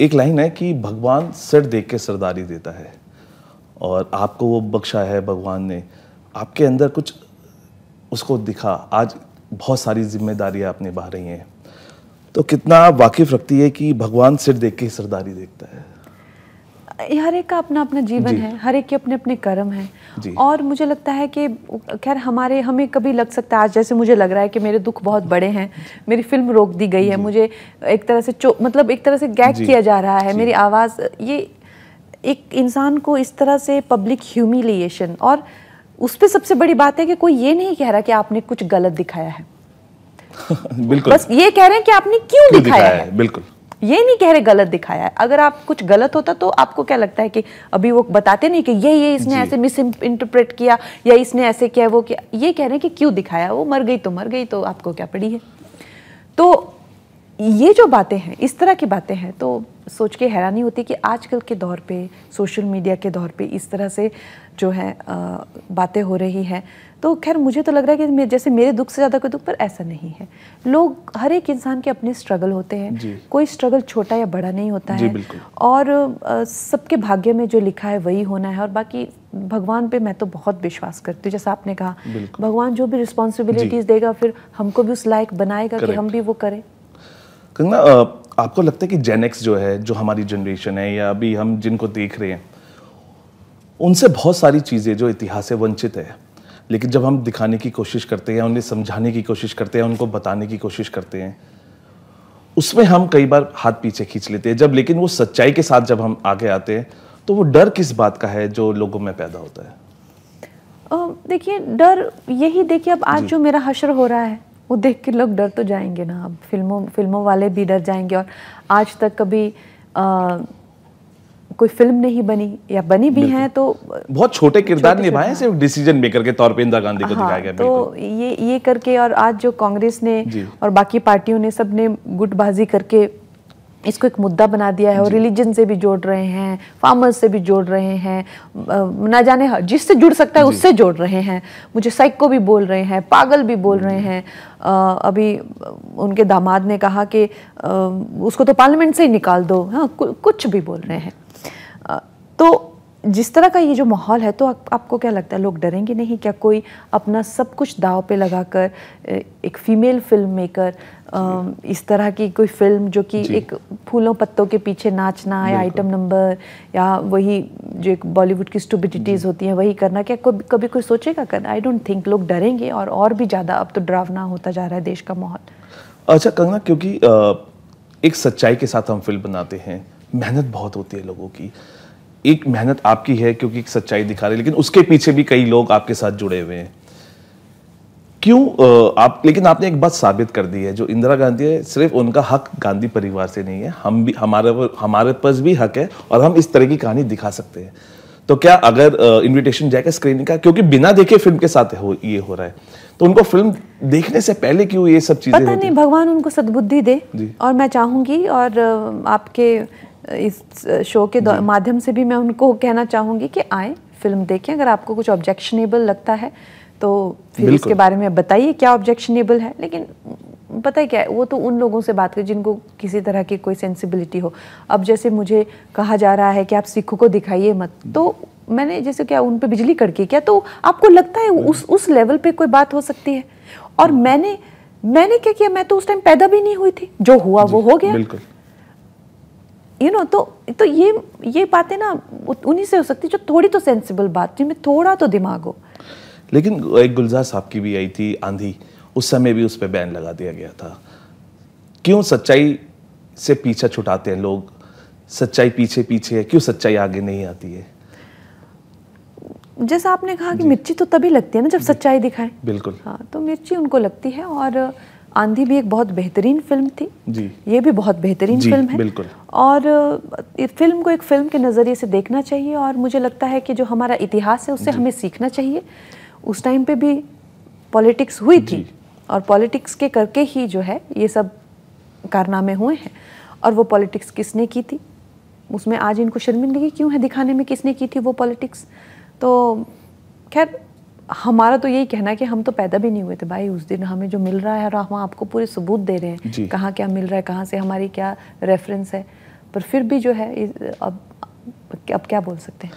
एक लाइन है कि भगवान सिर देख के सरदारी देता है और आपको वो बख्शा है भगवान ने आपके अंदर कुछ उसको दिखा आज बहुत सारी जिम्मेदारियां आप निभा रही हैं तो कितना वाकिफ रखती है कि भगवान सिर देख के सरदारी देखता है हर एक का अपना अपना जीवन जी। है हर एक के अपने अपने कर्म हैं और मुझे लगता है कि खैर हमारे हमें कभी लग सकता है आज जैसे मुझे लग रहा है कि मेरे दुख बहुत बड़े हैं मेरी फिल्म रोक दी गई है मुझे एक तरह से मतलब एक तरह से गैग किया जा रहा है मेरी आवाज़ ये एक इंसान को इस तरह से पब्लिक ह्यूमिलिएशन और उस पर सबसे बड़ी बात है कि कोई ये नहीं कह रहा कि आपने कुछ गलत दिखाया है बिल्कुल बस ये कह रहे हैं कि आपने क्यों, दिखाया, है। बिल्कुल ये नहीं कह रहे गलत दिखाया है अगर आप कुछ गलत होता तो आपको क्या लगता है कि अभी वो बताते नहीं कि ये ये इसने ऐसे मिस इंटरप्रेट किया या इसने ऐसे किया वो किया ये कह रहे हैं कि क्यों दिखाया वो मर गई तो मर गई तो आपको क्या पड़ी है तो ये जो बातें हैं इस तरह की बातें हैं तो सोच के हैरानी होती है कि आजकल के दौर पे सोशल मीडिया के दौर पे इस तरह से जो है बातें हो रही हैं तो खैर मुझे तो लग रहा है कि जैसे मेरे दुख से ज़्यादा कोई दुख पर ऐसा नहीं है लोग हर एक इंसान के अपने स्ट्रगल होते हैं कोई स्ट्रगल छोटा या बड़ा नहीं होता है और सबके भाग्य में जो लिखा है वही होना है और बाकी भगवान पे मैं तो बहुत विश्वास करती हूँ जैसा आपने कहा भगवान जो भी रिस्पॉन्सिबिलिटीज़ देगा फिर हमको भी उस लायक बनाएगा कि हम भी वो करें कंगना आपको लगता है कि जेनेक्स जो है जो हमारी जनरेशन है या अभी हम जिनको देख रहे हैं उनसे बहुत सारी चीज़ें जो इतिहास से वंचित है लेकिन जब हम दिखाने की कोशिश करते हैं उन्हें समझाने की कोशिश करते हैं उनको बताने की कोशिश करते हैं उसमें हम कई बार हाथ पीछे खींच लेते हैं जब लेकिन वो सच्चाई के साथ जब हम आगे आते हैं तो वो डर किस बात का है जो लोगों में पैदा होता है देखिए डर यही देखिए अब आज जो मेरा हशर हो रहा है वो देख के लोग डर तो जाएंगे ना अब फिल्मों फिल्मों वाले भी डर जाएंगे और आज तक कभी आ, कोई फिल्म नहीं बनी या बनी भी है तो बहुत छोटे किरदार निभाए हाँ। सिर्फ डिसीजन मेकर के तौर पे इंदिरा गांधी को हाँ, दिखाया गया तो ये ये करके और आज जो कांग्रेस ने और बाकी पार्टियों ने सब ने गुटबाजी करके इसको एक मुद्दा बना दिया है और रिलीजन से भी जोड़ रहे हैं फार्मर्स से भी जोड़ रहे हैं ना जाने जिससे जुड़ सकता है उससे जोड़ रहे हैं मुझे साइको भी बोल रहे हैं पागल भी बोल रहे हैं आ, अभी उनके दामाद ने कहा कि उसको तो पार्लियामेंट से ही निकाल दो हाँ कुछ भी बोल रहे हैं जिस तरह का ये जो माहौल है तो आप, आपको क्या लगता है लोग डरेंगे नहीं क्या कोई अपना सब कुछ दाव पे लगाकर एक फीमेल फिल्म मेकर इस तरह की कोई फिल्म जो कि एक फूलों पत्तों के पीछे नाचना या आइटम नंबर या वही जो एक बॉलीवुड की स्टूबिडिटीज़ होती हैं वही करना क्या कभी कभी कोई सोचेगा करना आई डोंट थिंक लोग डरेंगे और और भी ज़्यादा अब तो डरावना होता जा रहा है देश का माहौल अच्छा कंगना क्योंकि एक सच्चाई के साथ हम फिल्म बनाते हैं मेहनत बहुत होती है लोगों की एक मेहनत आपकी है क्योंकि एक सच्चाई दिखा रही लेकिन उसके पीछे भी कई लोग आपके साथ जुड़े हुए हैं क्यों आप लेकिन आपने एक बात साबित कर दी है जो इंदिरा गांधी है सिर्फ उनका हक गांधी परिवार से नहीं है हम भी हमारे हमारे पास भी हक है और हम इस तरह की कहानी दिखा सकते हैं तो क्या अगर इनविटेशन जाएगा स्क्रीनिंग का क्योंकि बिना देखे फिल्म के साथ हो ये हो रहा है तो उनको फिल्म देखने से पहले क्यों ये सब चीजें पता नहीं भगवान उनको सद्बुद्धि दे और मैं चाहूंगी और आपके इस शो के माध्यम से भी मैं उनको कहना चाहूँगी कि आए फिल्म देखें अगर आपको कुछ ऑब्जेक्शनेबल लगता है तो फिर इसके बारे में बताइए क्या ऑब्जेक्शनेबल है लेकिन पता है क्या है वो तो उन लोगों से बात करें जिनको किसी तरह की कोई सेंसिबिलिटी हो अब जैसे मुझे कहा जा रहा है कि आप सिखों को दिखाइए मत तो मैंने जैसे क्या उन पर बिजली कड़की क्या तो आपको लगता है उस हम्म। उस लेवल पे कोई बात हो सकती है और हम्म। मैंने मैंने क्या किया मैं तो उस टाइम पैदा भी नहीं हुई थी जो हुआ वो हो गया यू नो तो तो ये ये बातें ना उन्हीं से हो सकती जो थोड़ी तो सेंसिबल बात जिनमें थोड़ा तो दिमाग हो लेकिन एक गुलजार साहब की भी आई थी आंधी उस समय भी उस पर बैन लगा दिया गया था क्यों सच्चाई से पीछा छुटाते हैं लोग सच्चाई पीछे पीछे है क्यों सच्चाई आगे नहीं आती है जैसा आपने कहा कि मिर्ची तो तभी लगती है ना जब सच्चाई दिखाए बिल्कुल हाँ तो मिर्ची उनको लगती है और आंधी भी एक बहुत बेहतरीन फिल्म थी जी ये भी बहुत बेहतरीन फिल्म है बिल्कुल और फिल्म को एक फिल्म के नज़रिए से देखना चाहिए और मुझे लगता है कि जो हमारा इतिहास है उससे हमें सीखना चाहिए उस टाइम पे भी पॉलिटिक्स हुई थी और पॉलिटिक्स के करके ही जो है ये सब कारनामे हुए हैं और वो पॉलिटिक्स किसने की थी उसमें आज इनको शर्मिंदगी क्यों है दिखाने में किसने की थी वो पॉलिटिक्स तो खैर हमारा तो यही कहना है कि हम तो पैदा भी नहीं हुए थे भाई उस दिन हमें जो मिल रहा है और हम आपको पूरे सबूत दे रहे हैं कहाँ क्या मिल रहा है कहाँ से हमारी क्या रेफरेंस है पर फिर भी जो है अब अब क्या बोल सकते हैं